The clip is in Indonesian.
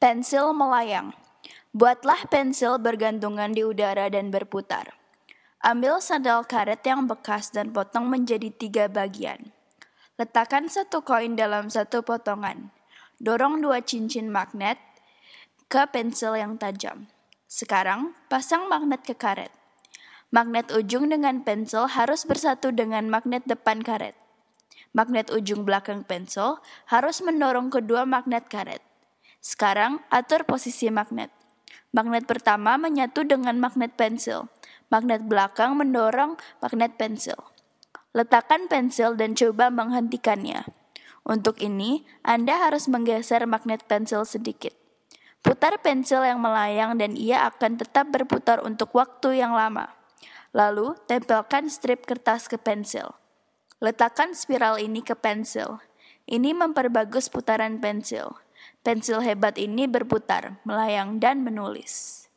Pensil melayang. Buatlah pensil bergantungan di udara dan berputar. Ambil sandal karet yang bekas dan potong menjadi tiga bagian. Letakkan satu koin dalam satu potongan. Dorong dua cincin magnet ke pensil yang tajam. Sekarang, pasang magnet ke karet. Magnet ujung dengan pensil harus bersatu dengan magnet depan karet. Magnet ujung belakang pensil harus mendorong kedua magnet karet. Sekarang, atur posisi magnet. Magnet pertama menyatu dengan magnet pensil. Magnet belakang mendorong magnet pensil. Letakkan pensil dan coba menghentikannya. Untuk ini, Anda harus menggeser magnet pensil sedikit. Putar pensil yang melayang dan ia akan tetap berputar untuk waktu yang lama. Lalu, tempelkan strip kertas ke pensil. Letakkan spiral ini ke pensil. Ini memperbagus putaran pensil. Pensil hebat ini berputar, melayang, dan menulis.